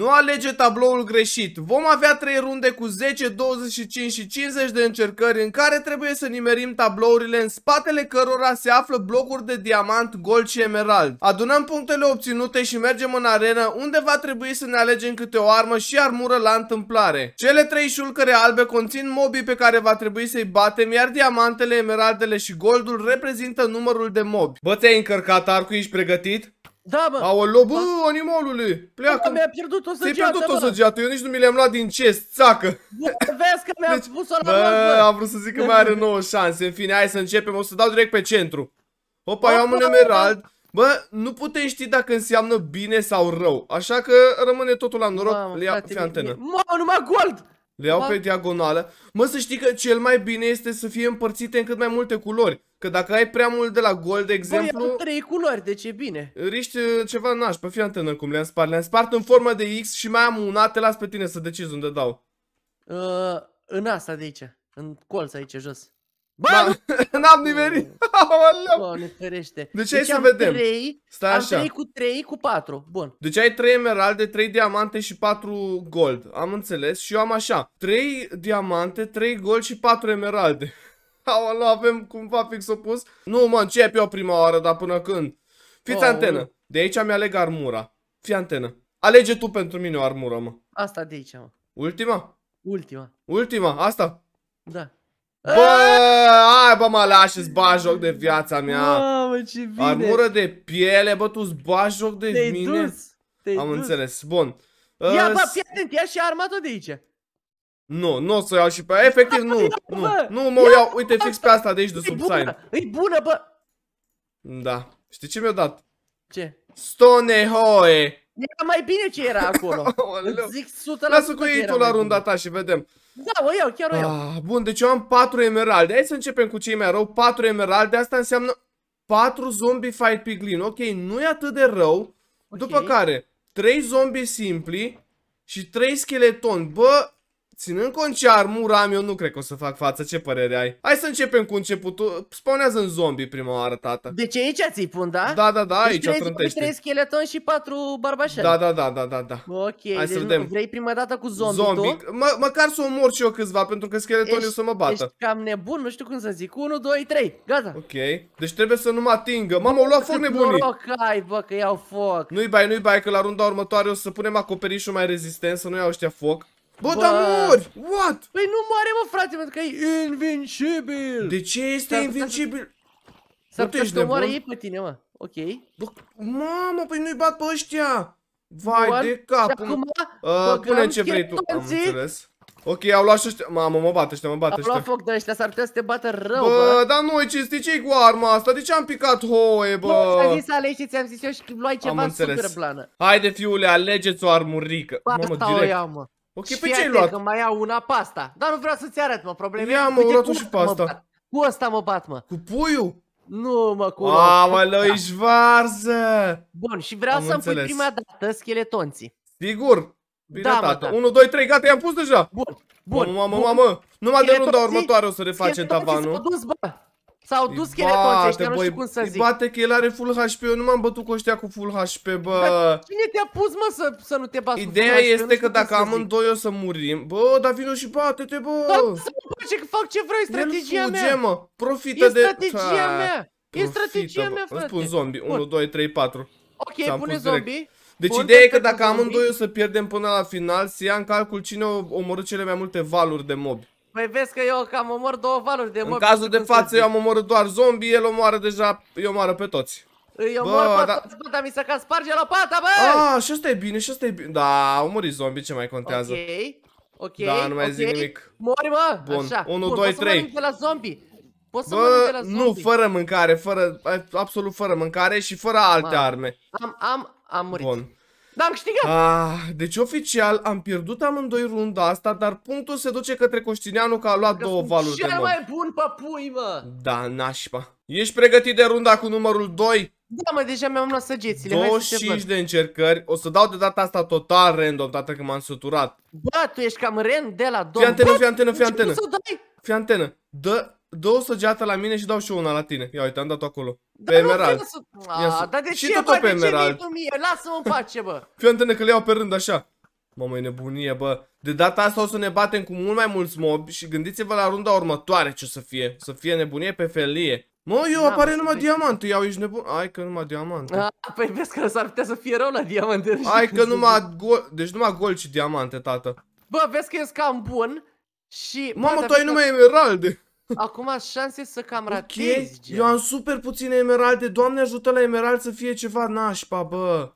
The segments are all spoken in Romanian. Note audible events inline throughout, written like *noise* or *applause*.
Nu alege tabloul greșit. Vom avea 3 runde cu 10, 25 și 50 de încercări în care trebuie să nimerim tablourile în spatele cărora se află blocuri de diamant, gold și emerald. Adunăm punctele obținute și mergem în arenă unde va trebui să ne alegem câte o armă și armură la întâmplare. Cele 3 șulcăre albe conțin mobii pe care va trebui să-i batem, iar diamantele, emeraldele și goldul reprezintă numărul de mobi. Bă, ți-ai încărcat arcul? Ești pregătit? Da, bă. Aoleo, bă, animalului. animalule, pleacă. mi-a pierdut o săgeată, Ți-ai pierdut o săgeată, eu nici nu mi le-am luat din ce, țacă. vezi că mi-am deci, pus-o la bă, bă, am vrut să zic că mai are 9 șanse. În fine, hai să începem, o să dau direct pe centru. Opa, eu am un emerald. Da. Bă, nu putem ști dacă înseamnă bine sau rău, așa că rămâne totul la noroc, Mamă, le ia frate, pe antenă. Mamă, numai gold! Le iau da. pe diagonală. Mă, să știi că cel mai bine este să fie împărțite în cât mai multe culori. Că dacă ai prea mult de la gol, de exemplu... Băi, trei culori, deci ce bine. Riști uh, ceva naș, pe fi antenă cum le-am spart. Le-am spart în formă de X și mai am una, te las pe tine să decizi unde dau. Uh, în asta de aici, în colț aici jos. Bă, da. *laughs* n-am nimerit. Doamne, *laughs* ferește. Deci, deci hai să vedem. 3, Stai am așa. 3 cu 3 cu 4. Bun. Deci ai 3 emeralde, 3 diamante și 4 gold. Am înțeles. Și eu am așa. 3 diamante, 3 gold și 4 emeralde. *laughs* Aoleu, avem cumva fix opus. Nu, mă, încep eu prima oară, dar până când? Fiți oh, antenă. De aici mi-aleg armura. Fii antenă. Alege tu pentru mine o armură, mă. Asta de aici, mă. Ultima? Ultima. Ultima, asta? Da. Bă, hai bă mă, lași, îți ba joc de viața mea. Mamă, ce bine. Armură de piele, bă, tu îți ba joc de te mine. Dus. te Am dus. înțeles, bun. Ia, ă, bă, fii atent, ia și armată de aici. Nu, nu o să iau și pe Efectiv, nu, nu, nu, mă ia, iau, uite, fix pe asta de aici, de sub sign. E bună, bă. Da. Știi ce mi-a dat? Ce? hoe Era mai bine ce era acolo. *laughs* Zic 100% Lasă cu ei tu la runda ta și vedem. Da, o iau, chiar o iau. Ah, bun, deci eu am 4 emeralde. Hai să începem cu cei mai rău. 4 emeralde, asta înseamnă 4 zombie fight piglin. Ok, nu e atât de rău. Okay. După care, 3 zombie simpli și 3 scheleton. Bă, Ținând cont ce armură am, eu nu cred că o să fac față. Ce părere ai? Hai să începem cu începutul. Spawnează în zombie prima oară, tata. Deci aici ți pun, da? Da, da, da, deci aici trei, trântești. trei skeleton și patru barbașe. Da, da, da, da, da, da. Ok, Hai deci să vedem. vrei prima dată cu zombie, zombie. Tu? Mă, măcar să omor și eu câțiva, pentru că scheletonii ești, o să mă bată. Ești cam nebun, nu știu cum să zic. 1, 2, 3, gata. Ok, deci trebuie să nu mă atingă. Mamă, au luat foc nebunii. Noroc ai, bă, că iau foc. Nu-i bai, nu-i bai, că la runda următoare o să punem acoperișul mai rezistent, să nu iau ăștia foc. Bă, Bă. dar mori! What? Păi nu moare, mă, frate, pentru că e invincibil! De ce este invincibil? să- ar putea să te omoare ei pe tine, mă. Ok. Bă, mamă, păi nu-i bat pe ăștia! Vai Moar. de capul! acum Uh, pune ce vrei tu, am înțeles. Ok, au luat și ăștia. Mamă, mă bat ăștia, mă bat ăștia. au luat foc de ăștia, s-ar putea să te bată rău, bă. Bă, dar nu noi cinsti, ce i cu arma asta? De ce am picat hoie, Bă, Nu, ți a bă? zis alegi și ți-am zis eu și luai ceva super plană. Haide, fiule, alegeți o armurică. Mamă, Asta o direct. iau, mă. Ok, pe ce ai luat? că mai iau una pasta. Dar nu vreau să-ți arăt, mă, probleme. Ia, mă, luat și pasta. cu asta mă bat, mă. Cu puiul? Nu, mă, cu A, mă, ești varză! Bun, și vreau să-mi pui prima dată scheletonții. Sigur! Bine, da, tată. 1, 2, 3, gata, i-am pus deja! Bun, bun. Mamă, mamă, mamă! Numai de runda următoare o să refacem tavanul. S-a bă! S-au dus scheletonții ăștia, nu știu cum să zic. Îi bate că el are full HP, eu nu m-am bătut cu ăștia cu full HP, bă. Dar cine te-a pus, mă, să, să nu te bați Ideea cu este că dacă amândoi o să murim, bă, dar vino și bate-te, bă. Dar să mă că fac ce vrei, strategia fuge, mea. mă, profită e de... strategia profită, e strategia mea. E strategia mea, frate. Îți pun zombie, 1, 2, 3, 4. Ok, pune zombie. Deci Bun, ideea e deci că dacă amândoi o să pierdem până la final, se ia în calcul cine o omorât cele mai multe valuri de mobi. Păi vezi că eu cam omor două valuri de mobi. În cazul de față eu am omorât doar zombie, el omoară deja, eu omoară pe toți. Eu bă, mor pe da. toți, bă, dar mi se ca sparge lopata, bă! A, și ăsta e bine, și ăsta e bine. Da, au murit zombie, ce mai contează? Ok, ok, Da, nu mai okay. zic nimic. Mori, mă! Bun, Așa. 1, 2, 3. de la zombie. Poți bă, să de la zombie. nu, fără mâncare, fără, absolut fără mâncare și fără alte Man. arme. Am, am, am murit. Bun. Dar am câștigat. Ah, deci oficial am pierdut amândoi runda asta, dar punctul se duce către Coștineanu că a luat că două valuri de mod. mai bun păpui, mă! Da, nașpa. Ești pregătit de runda cu numărul 2? Da, mă, deja mi-am luat săgețile. 25 de încercări. O să dau de data asta total random, dată că m-am suturat. Bă, tu ești cam random de la 2. Fii antenă, fii antenă, fii antenă. Fii antenă. Dă două săgeată la mine și dau și una la tine. Ia uite, am dat-o acolo. Pe da, emerald. Ah, să... A, dar de și ce, tot pe emerald. Lasă-mă în pace, bă. *laughs* Fii antene că le iau pe rând așa. Mamă, e nebunie, bă. De data asta o să ne batem cu mult mai mulți mobi și gândiți-vă la runda următoare ce o să fie. să fie nebunie pe felie. Mă, eu da, apare numai diamant, iau ești nebun. Ai că numai diamant. Ah, păi vezi că s-ar putea să fie rău la diamante. Ai *laughs* că numai gol, deci numai gol și diamante, tată. Bă, vezi că e cam bun și... Mamă, tu ai numai emeralde. Acum șanse să cam ratezi, okay. Eu am super puține emeralde. Doamne ajută la emerald să fie ceva nașpa, bă.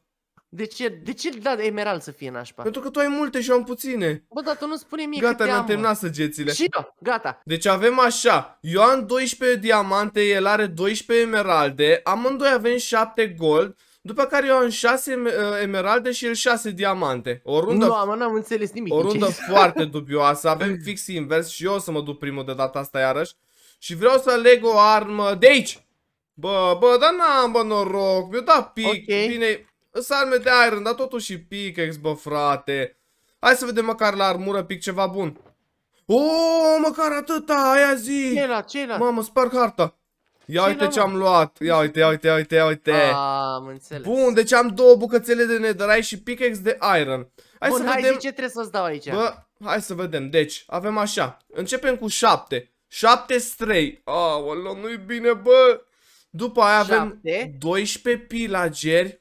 De ce, de ce da emerald să fie nașpa? Pentru că tu ai multe și eu am puține. Bă, dar tu nu spune mie Gata, mi-am terminat săgețile. Și eu, gata. Deci avem așa, eu am 12 diamante, el are 12 emeralde, amândoi avem 7 gold, după care eu am 6 ă, emeralde și el 6 diamante. O rundă, nu, mă, n-am înțeles nimic. O rundă *laughs* foarte dubioasă. Avem fix invers și eu o să mă duc primul de data asta iarăși. Și vreau să leg o armă de aici. Bă, bă, dar n-am, bă, noroc. Mi-o dat pic. Okay. Bine, să arme de iron, dar totuși ex, bă, frate. Hai să vedem măcar la armură pic ceva bun. O, măcar atâta, aia zi. Ce la, ce la? Mamă, sparg harta. Ia uite ce am luat. Ia uite, ia uite, ia uite, ia uite. Am înțeles. Bun, deci am două bucățele de netherite și pickaxe de iron. Hai Bun, să hai vedem. ce trebuie să-ți dau aici. Bă, hai să vedem. Deci, avem așa. Începem cu 7. 7 strei. Aoleu, nu-i bine, bă. După aia avem Șapte. 12 pilageri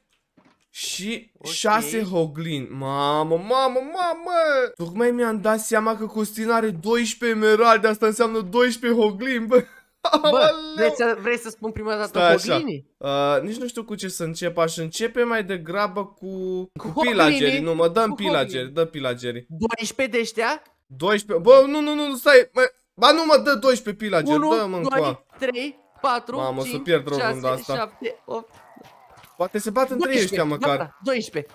și okay. 6 hoglin. Mamă, mamă, mamă! Tocmai mi-am dat seama că Costin are 12 emeralde, asta înseamnă 12 hoglin, bă. Bă, vrei să, vrei să spun prima dată Stai goblinii? Așa. Uh, nici nu știu cu ce să încep, aș începe mai degrabă cu, cu, pilageri. Nu, mă, dăm pilageri, dă pilageri. 12 de ăștia? 12, bă, nu, nu, nu, stai, mă, ba nu mă, dă 12 pilageri, dă-mă încoa. 1, 2, 3, 4, Mamă, 5, să pierd 6, 7, 8, Poate se bat între ei ăștia măcar. 12.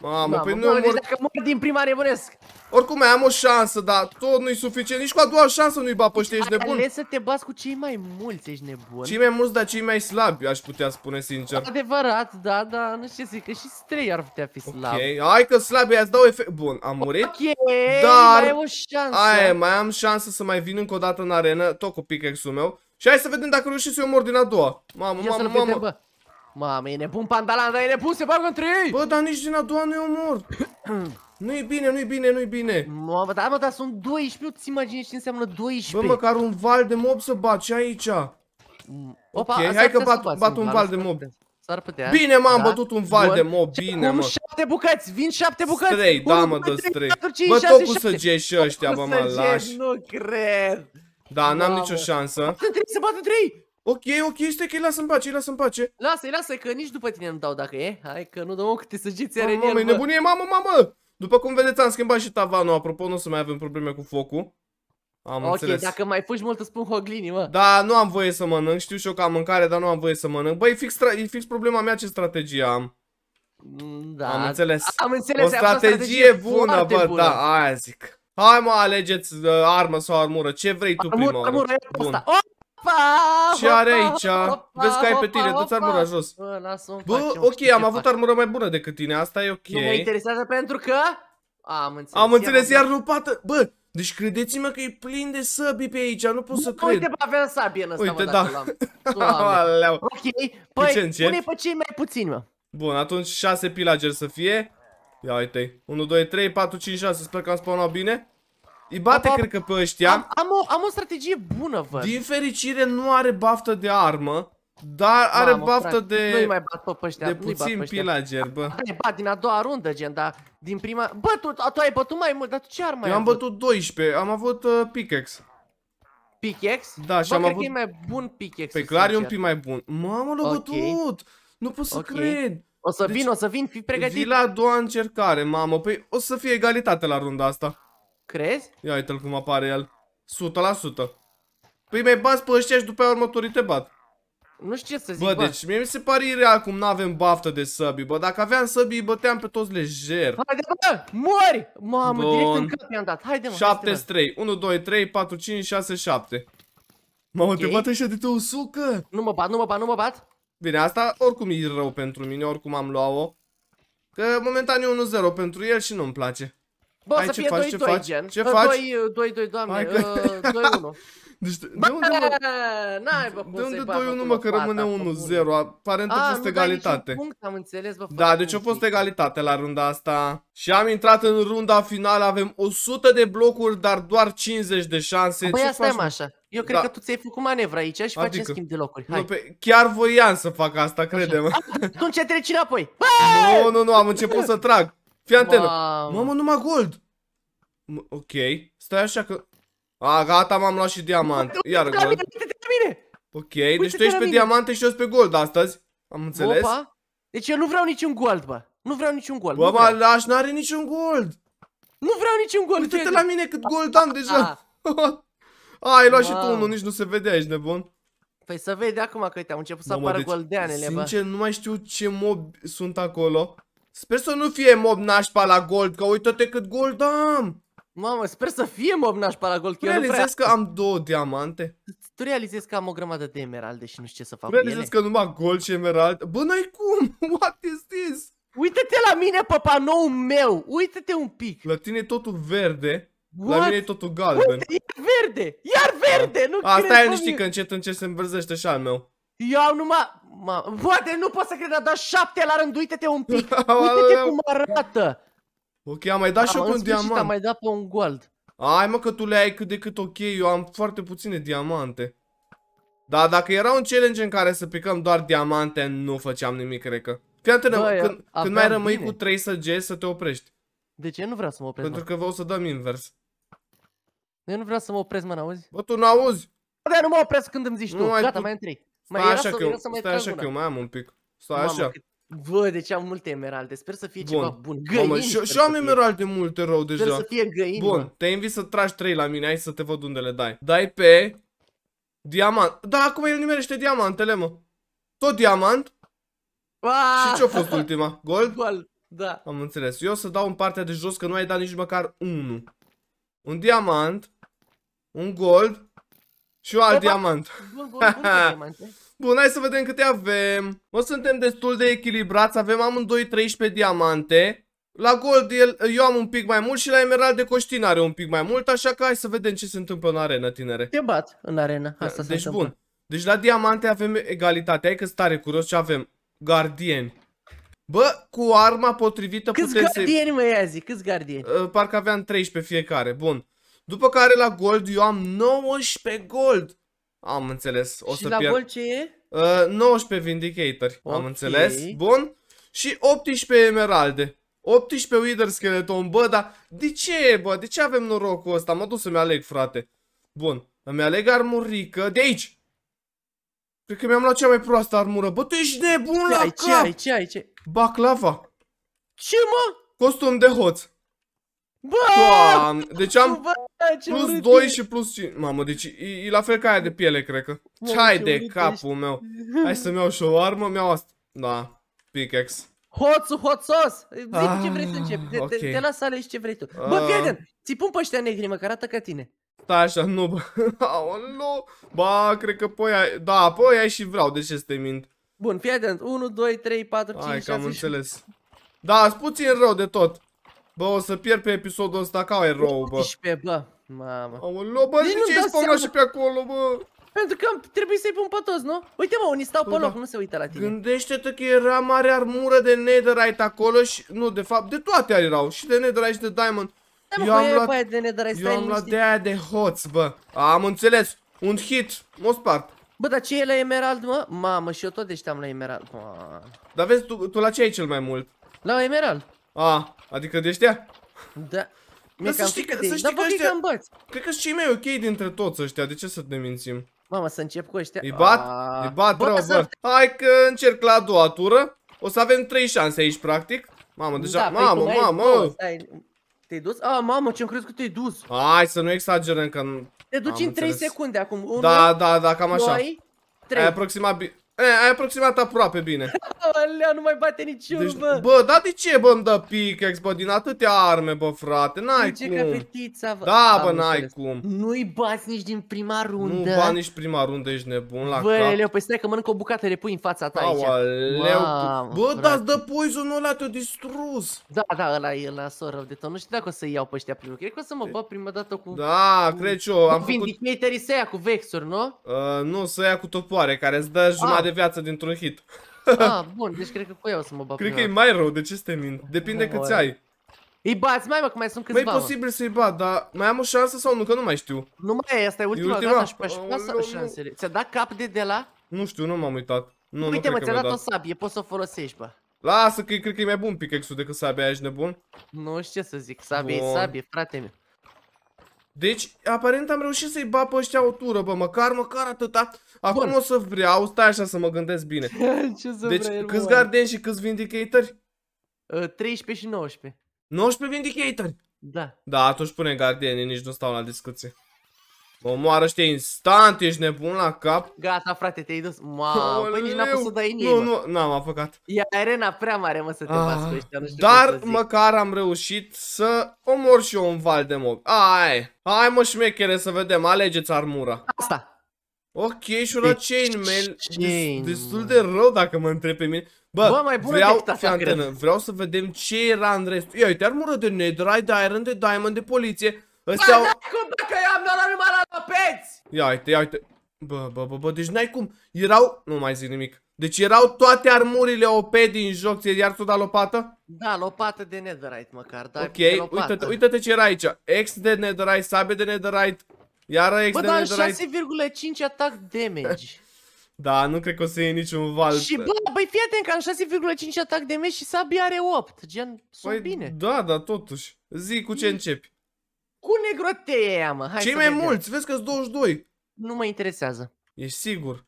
Mamă, Mamă păi nu mor... dacă mor din prima nebunesc. Oricum mai am o șansă, dar tot nu-i suficient. Nici cu a doua șansă nu-i bapă, știi, ești nebun. Ales să te bați cu cei mai mulți, ești nebun. Cei mai mulți, dar cei mai slabi, aș putea spune sincer. Adevărat, da, da, nu știu zic, că și trei ar putea fi slabi. Ok, hai că slabi, ați dau efect. Bun, am murit. Ok, dar... mai ai o șansă. Aia, mai am șansă să mai vin încă o dată în arenă, tot cu pickaxe-ul meu. Și hai să vedem dacă reușesc să i omor din a doua. Mamă, Ia mamă, mamă. Vedem, Mamă, e nebun pantalan, dar e nebun, se bagă între ei! Bă, dar nici din a doua nu-i omor! *clears throat* nu-i bine, nu-i bine, nu-i bine! Mamă, dar mă, dar sunt 12, nu-ți imaginești ce înseamnă 12? Bă, măcar un val de mob să bat și aici! Opa, ok, hai că bat, bat, un val de mob! S-ar putea. Bine, m-am da. bătut un val Bun. de mob, bine, mă. șapte bucăți, vin șapte bucăți. Da, strei, da, mă, dă strei. Bă, tot cu săgeși ăștia, bă, mă, lași. Nu cred. Da, n-am nicio șansă. Trebuie se bată trei. Ok, ok, stai că îi las în pace, îi las în pace. Lasă-i, lasă că nici după tine nu dau dacă e. Hai că nu dăm câte săgeți are el, Mamă, bă. nebunie, mamă, mamă! După cum vedeți, am schimbat și tavanul, apropo, nu o să mai avem probleme cu focul. Am ok, înțeles. dacă mai fugi mult îți spun hoglini, mă. Da, nu am voie să mănânc, știu și eu că am mâncare, dar nu am voie să mănânc. Băi, fix, e fix problema mea ce strategie am. Mm, da, am înțeles. Am înțeles, o strategie, strategie bună, bă, da, bună. da, aia zic. Hai mă, alegeți uh, armă sau armură, ce vrei tu armură, prima armură, armură, Asta. Oh! Ce are aici? Vezi că ai pe tine, du ți armura jos. Bă, ok, am avut armură mai bună decât tine, asta e ok. Nu mă interesează pentru că... Am înțeles, am înțeles iar lupată. Bă, deci credeți-mă că e plin de săbii pe aici, nu pot să cred. Uite, bă, avem sabie în ăsta, Uite, mă, da. l-am. *laughs* ok, păi, pune pe cei mai puțini, mă. Bun, atunci 6 pillager să fie. Ia uite, 1, 2, 3, 4, 5, 6, sper că am spawnat bine. Îi bate, cred că, pe ăștia. Am, am, o, am o strategie bună, văd. Din fericire, nu are baftă de armă, dar are Mamă, baftă frate, de... Nu-i mai bat pe ăștia, De puțin pilager, bă. Ne bat din a doua rundă, gen, dar din prima... Bă, tu, tu ai bătut mai mult, dar tu ce armă Eu ai am avut? bătut 12, am avut uh, pickaxe. Pickaxe? Da, și bă, am cred avut... că e mai bun pickaxe. Pe păi clar e un pic mai bun. Mamă, l-a okay. bătut! Nu pot să okay. cred! O să deci, vin, o să vin, fi pregătit. Vi la a doua încercare, mamă. Păi o să fie egalitate la runda asta. Crezi? Ia uite-l cum apare el. 100%. Păi mai bați pe ăștia și după aia următorii te bat. Nu știu ce să zic, bă. bă. deci mie mi se pare ireal cum n-avem baftă de săbi, bă. Dacă aveam săbi, băteam pe toți lejer. Haide, bă, mori! Mamă, Bun. direct în cap i-am dat. Haide, mă. 3. 1, 2, 3, 4, 5, 6, 7. Mamă, okay. te bat așa de tău, sucă! Nu mă bat, nu mă bat, nu mă bat. Bine, asta oricum e rău pentru mine, oricum am luat-o. Că momentan e 1-0 pentru el și nu-mi place. Bă, Hai, să fie 2-2 ce faci? gen. Ce faci? 2-2, uh, doamne, Hai, uh, că... 2-1. Deci, de unde mă... N-ai, bă, de unde 2-1, mă, că rămâne 1-0? Aparent a fost egalitate. punct, am înțeles, bă, da, deci a fost egalitate la runda asta. Și am intrat în runda finală, avem 100 de blocuri, dar doar 50 de șanse. Băi, asta faci? așa. Eu cred da. că tu ți-ai făcut manevra aici și adică, facem schimb de locuri. Hai. Nu, pe, chiar voiam să fac asta, crede-mă. Ah, atunci treci înapoi. *laughs* Bă! Nu, nu, nu, am început să trag. Fii antenă. Mamă. Mamă, numai gold. M ok. Stai așa că... A, gata, m-am luat și diamant. Iar gold. Mine, mine. Ok, Uite deci tu ești pe diamante și eu sunt pe gold astăzi. Am înțeles. Opa. Deci eu nu vreau niciun gold, bă. Nu vreau niciun gold. Bă, bă, laș n-are niciun gold. Nu vreau niciun gold. Uite-te la mine cât gold am deja. A, ah. *laughs* ai luat wow. și tu unul, nici nu se vede, ești nebun. Păi să vede acum că te au început să apară deci, goldeanele, bă. Sincer, nu mai știu ce mob sunt acolo. Sper să nu fie mob nașpa la gold, că uite-te cât gold am! Mamă, sper să fie mob nașpa la gold, că realizez eu nu prea... că am două diamante. Tu realizezi că am o grămadă de emeralde și nu știu ce să fac realizezi cu ele? că numai gold și emerald? Bă, n-ai cum! *laughs* What is this? Uită-te la mine pe panoul meu! Uită-te un pic! La tine e totul verde. What? La mine e totul galben. Uite, iar verde! Iar da. verde! Nu Asta e, nu știi că încet încet se învârzește așa al meu. Eu am numai... Ma... Poate nu pot să cred, a dat șapte la rând, uite-te un pic, *laughs* uite-te cum arată. Ok, am mai dat da, și un diamant. am mai dat pe un gold. Ai mă că tu le ai cât de cât ok, eu am foarte puține diamante. Dar dacă era un challenge în care să picăm doar diamante, nu făceam nimic, cred că. Fii Bă, când, când mai rămâi bine. cu 3 săgeți să te oprești. De ce? Eu nu vreau să mă opresc, Pentru mă. că vreau să dăm invers. Eu nu vreau să mă opresc, mă, n-auzi? Bă, tu n-auzi? Bă, dar nu mă opresc când îmi zici nu tu. Gata, tu... mai întreg. Mai stai era așa, să, că, era să mai stai așa că eu mai am un pic. Stai Mamă, așa. Bă, deci am multe emeralde. Sper să fie bun. ceva bun. Găini. Mamă, și, și am emeralde multe rău deja. Sper să fie găini, Bun, mă. te invit să tragi trei la mine. Hai să te văd unde le dai. Dai pe... Diamant. Dar acum el nimerește diamantele, mă. Tot diamant. Aaaa! Și ce-a fost ultima? Gold? Gold, da. Am înțeles. Eu o să dau în partea de jos că nu ai dat nici măcar unul. Un diamant. Un gold. Și alt diamant. Bun, diamante. *laughs* Bun, hai să vedem câte avem. O suntem destul de echilibrați, avem amândoi 13 diamante. La gold el, eu am un pic mai mult și la emerald de coștin are un pic mai mult, așa că hai să vedem ce se întâmplă în arena, tinere. Te bat în arena. asta da, Deci întâmplă. bun. Deci la diamante avem egalitate, hai că stare curios ce avem. Gardieni. Bă, cu arma potrivită Câți putem să... Câți gardieni, mă, ia zi, câți gardieni? Ă, parcă aveam 13 fiecare, bun. După care la gold eu am 19 gold. Am înțeles. O și să la pierd. gold ce e? Uh, 19 vindicator. Okay. Am înțeles. Bun. Și 18 emeralde. 18 Wither Skeleton, bă, dar de ce, bă? De ce avem norocul ăsta? Mă duc să-mi aleg, frate. Bun, îmi aleg armurică de aici. Cred că mi-am luat cea mai proastă armură. Bă, tu ești nebun ce la ai, cap! Ce ai, ce ai, ce ai? Baclava. Ce, mă? Costum de hoț. Bă! Deci am Bă, ce plus urât 2 e. și plus 5. Mamă, deci e, e la fel ca aia de piele, cred că. Bă, Ce-ai ce de capul ești. meu? Hai să-mi iau și o armă, mi-au asta. Da, pickaxe. Hoțu, hoțos! Zici Ah, ce vrei să începi. Te, ok. te, te las să alegi ce vrei tu. Bă, Ah. prieten, ți pun pe ăștia negri, mă, că arată ca tine. Stai da, așa, nu, bă. nu. *laughs* Ba, cred că poi, Da, poi aia și vreau, de ce să te mint? Bun, fii atent. 1, 2, 3, 4, 5, Hai că 6, am înțeles. Da, sunt puțin rău de tot. Bă, o să pierd pe episodul ăsta ca erou, bă. 18, bă. Mamă. Aoleu, bă, de ce ai și pe acolo, bă? Pentru că trebuie să-i pun pe toți, nu? Uite mă, unii stau pe loc, da. nu se uită la tine. Gândește-te că era mare armură de netherite acolo și... Nu, de fapt, de toate erau. Și de netherite și de diamond. Da, eu am luat, de netherite, eu am luat de aia de hoț, bă. Am înțeles. Un hit. Mă spart. Bă, dar ce e la emerald, mă? Mamă, și eu tot deșteam la emerald. Dar vezi, tu, tu la ce ai cel mai mult? La emerald. A, Adică de ăștia? Da. Mi să știi că, să știi că ăștia... Cred că sunt cei mai ok dintre toți ăștia, de ce să ne mințim? Mama să încep cu ăștia. Îi bat? Ah. Îi bat, bă, bă. Hai că încerc la a doua tură. O să avem trei șanse aici, practic. Mamă, deja... Da, păi mamă, mamă! Te-ai dus? A, ah, mamă, ce-am crezut că te-ai dus. Hai să nu exagerăm, că... Te duci în 3 secunde acum. da, da, da, cam așa. Trei. 3. Ai aproximat E, ai aproximat aproape bine. Alea, nu mai bate niciunul, deci, bă. Bă, dar de ce, bă, îmi dă pickaxe, bă, din atâtea arme, bă, frate, n-ai cum. Ca bă. Da, bă, n-ai cum. Nu-i bați nici din prima rundă. Nu bați nici prima rundă, ești nebun la bă, cap. Bă, leu, păi stai că mănânc o bucată, le pui în fața ta aici. leu. wow, bă, dar dă poisonul ăla, te-o distrus. Da, da, ăla e la soră de tot. Nu știu dacă o să iau pe ăștia primul. Cred că o să mă bă prima dată cu... Da, cred și eu. Am făcut... Vindicatorii să ia cu vexuri, nu? Uh, nu, să ia cu topoare, care îți dă jumătate de viață dintr-un hit. Ah, *laughs* bun, deci cred că cu ea o să mă bat Cred că e mai rău, de ce să te mint? Depinde cât ai. Îi bați mai mă, că mai sunt câțiva Mai e posibil să-i bat, dar mai am o șansă sau nu, că nu mai știu Nu mai e, asta e ultima, e ultima. gata, și pe așa uh, șansele Ți-a dat cap de de la? Nu știu, nu m-am uitat nu, Uite nu mă, ți-a dat, dat o sabie, poți să o folosești bă Lasă că cred că e mai bun pickaxe-ul decât sabia, ești nebun? Nu știu ce să zic, sabie e sabie, frate meu deci, aparent am reușit să-i bat pe ăștia o tură, bă, măcar, măcar atâta. Acum Bun. o să vreau, stai așa să mă gândesc bine. *laughs* Ce să deci, vrei, câți gardeni și câți vindicatori? Uh, ă, 13 și 19. 19 vindicatori? Da. Da, atunci pune gardeni, nici nu stau la discuție. Mă omoară, ăștia instant, ești nebun la cap. Gata, frate, te-ai dus. Mă, păi nici n-a pus să dai nimeni Nu, nu, n-am apăcat E arena prea mare, mă, să te ah, bați cu ăștia, Dar măcar am reușit să omor și eu un val de mob. Ai, hai mă, șmechere, să vedem, alegeți armura. Asta. Ok, și deci, la chainmail Destul de rău dacă mă întreb pe mine. Bă, Bă mai bună vreau, asta, antenă, vreau să vedem ce era în rest. Ia uite, armură de netherite, de iron, de diamond, de poliție. Ăstea au... cum dacă eu am noroc numai la lopeți! Ia uite, ia uite. Bă, bă, bă, bă, deci n-ai cum. Erau... Nu mai zic nimic. Deci erau toate armurile OP din joc, ți iar tu da lopată? Da, lopată de netherite măcar, dar Ok, uite-te uite ce era aici. Ex de netherite, sabie de netherite, iară ex Bă, de netherite. Bă, 6,5 atac damage. *laughs* da, nu cred că o să iei niciun val. Și bă, băi, fii atent că am 6,5 atac damage și sabia are 8, gen, sunt păi, bine. da, da, totuși. Zi cu ce mm. începi cu negrotea, mă. Hai Cei mai vedem. mulți, vezi că sunt 22. Nu mă interesează. Ești sigur?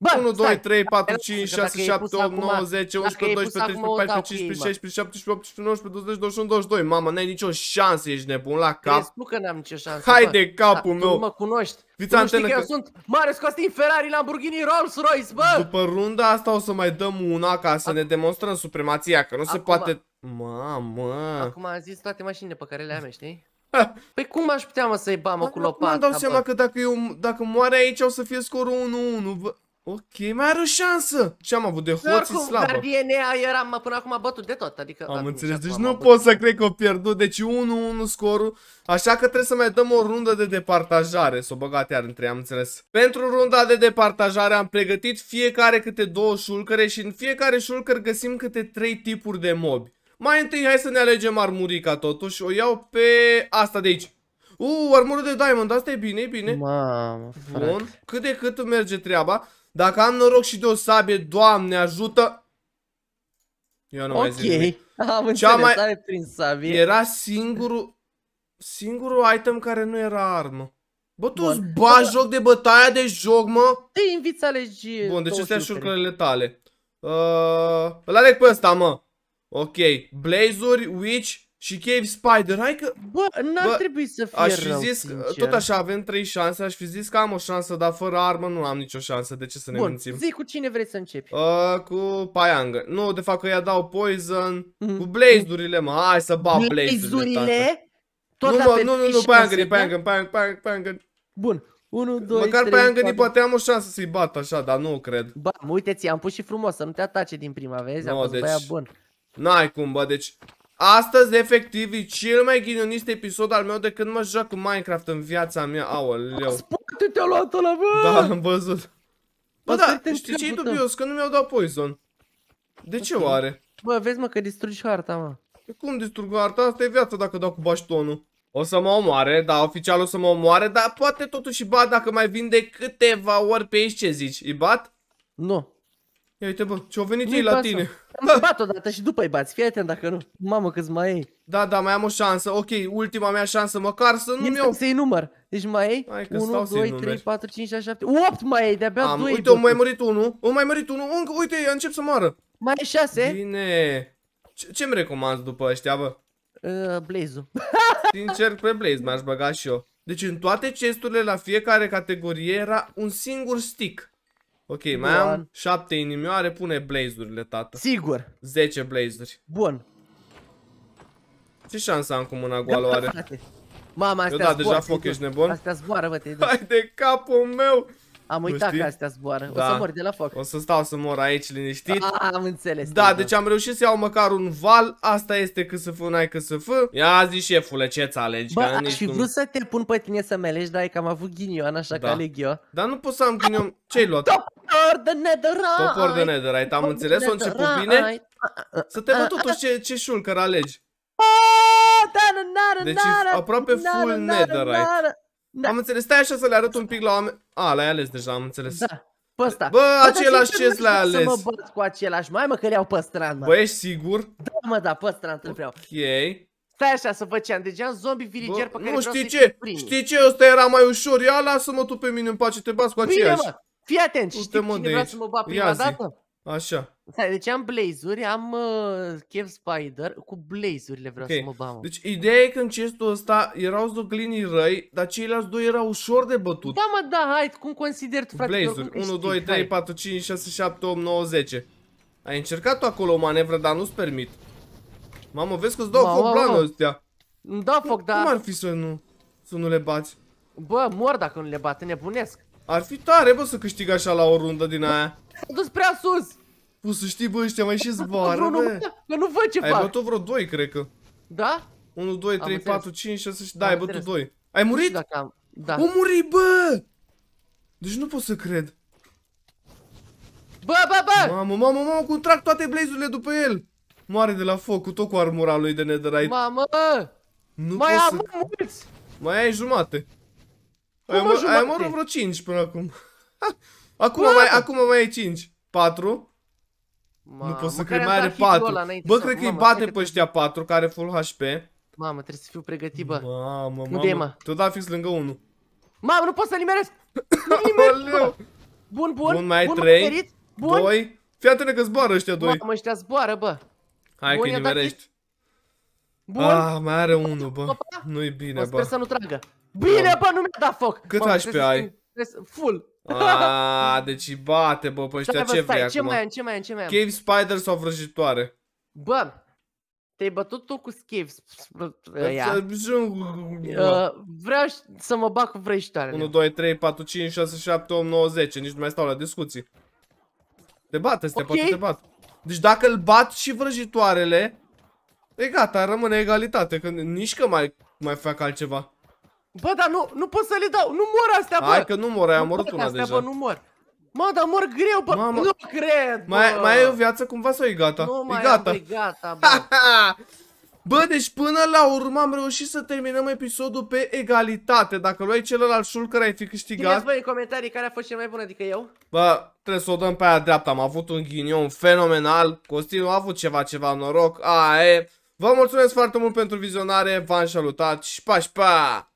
Bă, 1, stai, 2, 3, 4, 5, 6, 7, 8, 9, 10, 11, 12, 13, 14, 15, 16, 17, 18, 19, 20, 21, 22 Mama, n-ai nicio șansă, ești nebun la cap Nu că n-am nicio șansă Hai de da, capul meu Tu mă cunoști Vița tu nu știi că, eu sunt Marius Costin, Ferrari, Lamborghini, Rolls Royce, bă După runda asta o să mai dăm una ca să ne demonstrăm supremația Că nu se poate Mamă Acum am zis toate mașinile pe care le am, știi? *laughs* Păi cum aș putea mă să-i bamă cu lopata? Nu-mi dau seama că dacă, eu, dacă moare aici o să fie scorul 1-1. Ok, mai are o șansă. Ce am avut de hoții slabă? Dar DNA eram până acum bătut de tot. Adică, am înțeles, deci nu pot să cred că o pierdut. Deci 1-1 scorul. Așa că trebuie să mai dăm o rundă de departajare. să o băgat iar între am înțeles. Pentru runda de departajare am pregătit fiecare câte două șulcăre și în fiecare șulcăr găsim câte trei tipuri de mobi. Mai întâi hai să ne alegem armurica totuși. O iau pe asta de aici. Uuu, armură de diamond, asta e bine, e bine. Mamă, Bun, cât de cât merge treaba. Dacă am noroc și de o sabie, doamne ajută. Eu nu okay. mai zic Am înțeles, mai... ai sabie. Era singurul, singurul item care nu era armă. Bă, tu îți joc de bătaia de joc, mă? Te invit să alegi Bun, deci astea șurcările tale. Uh, îl aleg pe ăsta, mă. Ok, Blazuri, Witch și Cave Spider. Hai că... Bă, n-ar trebui să fie aș fi rău, zis, sincer. Tot așa, avem trei șanse, aș fi zis că am o șansă, dar fără armă nu am nicio șansă, de ce să ne Bun, mințim? zi cu cine vrei să începi. Uh, cu Paianga. Nu, de fapt că i-a dau Poison. Mm -hmm. Cu Blazurile, mă, hai să bau Blazurile. Tot nu, mă, nu, nu, nu, Paianga, Paianga, Paianga, Paianga. Bun, 1, 2, Măcar 3, pe Angani 4... poate am o șansă să-i bat așa, dar nu cred. Ba, uite ți am pus și frumos, să nu te atace din prima, vezi? No, am pus deci... bun. N-ai cum, bă, deci... Astăzi, efectiv, e cel mai ghinionist episod al meu de când mă joc cu Minecraft în viața mea. Aoleu. Spune, te-a luat ăla, bă! Da, am văzut. Bă, da, știi ce-i dubios? Că nu mi-au dat poison. De ce oare? Bă, vezi, mă, că distrugi harta, mă. Păi cum distrug harta? Asta e viața dacă dau cu baștonul. O să mă omoare, da, oficial o să mă omoare, dar poate totuși bat dacă mai vin de câteva ori pe aici, ce zici? Îi bat? Nu. Ia uite bă, ce-au venit ei la tine. Am bat odată și după i bați, fii atent dacă nu. Mamă câți mai ai Da, da, mai am o șansă. Ok, ultima mea șansă, măcar să nu-mi iau. Să-i număr. Deci mai ai 1, 2, 3, 4, 5, 6, 7, 8 mai ai, de-abia 2. Uite, bă, am mai murit unul, am mai murit unul, încă, uite, încep să moară. Mai ai 6. Bine. Ce-mi recomand după ăștia, bă? Uh, Blaze-ul. *laughs* Sincer, pe Blaze m aș băga și eu. Deci în toate chesturile la fiecare categorie era un singur stick. Ok, Bun. mai am 7 inimioare, pune blazurile, tată. Sigur. 10 blazuri. Bun. Ce șansa am cu mâna goală da, oare? Mama, astea Eu da, zboară, deja foc, ești nebun? Astea zboară, bă, te Hai de capul meu! Am uitat că astea zboară. Da. O să da. mor de la foc. O să stau să mor aici liniștit. A, am înțeles. Da, deci am reușit să iau măcar un val. Asta este că să fă, n-ai că să fă. Ia zi șefule, ce ți alegi? Bă, aș fi vrut să te pun pe tine să melești, dar e că am avut ghinion, așa da. că aleg eu. Dar nu pot să am ghinion. Ce-ai luat? Topor de the netherite. Topor de the netherite, am înțeles, o început bine. Să te văd totuși ce, ce șulcăr alegi. Da, deci aproape full netherite. Da. Am înțeles. Stai așa să le arăt un pic la oameni. A, l-ai ales deja, am înțeles. Da. Pe ăsta. Bă, bă același ce l-ai ales. Să mă bat cu același. Mai mă că le-au pe strand, mă. Bă, ești sigur? Da, mă, da, pe strand îl vreau. Ok. Stai așa să făceam, deci am zombie villager Bă, pe care nu, știi ce? Știi ce? Ăsta era mai ușor. Ia lasă-mă tu pe mine în pace, te bați cu aceeași. Bine, mă. Fii atent, știi cine vrea să mă bat prima dată? Așa. Deci am blazuri, am uh, Chef Spider, cu blazurile vreau okay. să mă bam. Deci ideea e că în chestul ăsta erau zoglinii răi, dar ceilalți doi erau ușor de bătut. Da mă, da, hai, cum consider tu, frate? Blazuri, 1, 2, 3, 4, 5, 6, 7, 8, 9, 10. Ai încercat tu acolo o manevră, dar nu-ți permit. Mamă, vezi că-ți dau foc planul ăstea. Îmi dau foc, dar... Cum ar fi să nu, să nu le bați? Bă, mor dacă nu le bat, nebunesc. Ar fi tare, bă, să câștig așa la o rundă din aia s A dus prea sus! Pus să știi, bă, ăștia mai și zboară, bă. Că nu văd ce fac. Ai bătut vreo 2, cred că. Da? 1, 2, 3, 4, 5, 6, 7. Da, ai bătut 2. Ai murit? Da. O muri, bă! Deci nu pot să cred. Bă, bă, bă! Mamă, mamă, mamă, cum trag toate blazurile după el. Moare de la foc, cu tot cu armura lui de netherite. Mamă! Nu mai am să... mulți! Mai ai jumate. Cum ai, mă, jumate? ai omorât vreo 5 până acum. *laughs* Acum, Bă, mai, acum mai e 5. 4. Ma, nu pot să cred, mai are 4. Bă, cred că îi bate pe ăștia 4 care full HP. Mamă, trebuie să fiu pregătit, bă. Mamă, mamă. Unde mă? Tu da fix lângă 1. Mamă, nu pot să nimeresc. *coughs* nimeresc. bun, bun. Bun, mai ai 3. Bun. 2. Fii atent că zboară ăștia 2. Mamă, ăștia zboară, bă. Hai bun, că nimerești. Bun. Ah, mai are 1, bă. Nu-i bine, bă. Sper să nu tragă. Bine, bă, nu mi-a dat foc. Cât HP ai? Trebuie Full. Aaa, ah, *laughs* deci bate, bă, pe ăștia ce vrei acum? Ce mai am, ce mai am, ce mai am? Cave Spider sau vrăjitoare? Bă, te-ai bătut tu cu Cave uh, Vreau să mă bag cu vrăjitoare. 1, 2, 3, 4, 5, 6, 7, 8, 9, 10. Nici nu mai stau la discuții. Te bat, este, poate te bat. Deci dacă îl bat și vrăjitoarele, e gata, rămâne egalitate. Că nici că mai fac altceva. Bă, dar nu, nu pot să le dau. Nu mor astea, bă. Hai că nu mor, ai murit una deja. Bă, nu mor. Mă, dar mor greu, bă. Mama. Nu cred, bă. Mai, mai ai o viață cumva sau e gata? Nu, mai e gata. Am, e gata, bă. *laughs* Bă, deci până la urmă am reușit să terminăm episodul pe egalitate. Dacă luai celălalt șul care ai fi câștigat... Spuneți bă, în comentarii care a fost cel mai bună, adică eu. Bă, trebuie să o dăm pe aia dreapta. Am avut un ghinion fenomenal. Costin a avut ceva, ceva noroc. A, e. Vă mulțumesc foarte mult pentru vizionare. V-am salutat și pa, și pa!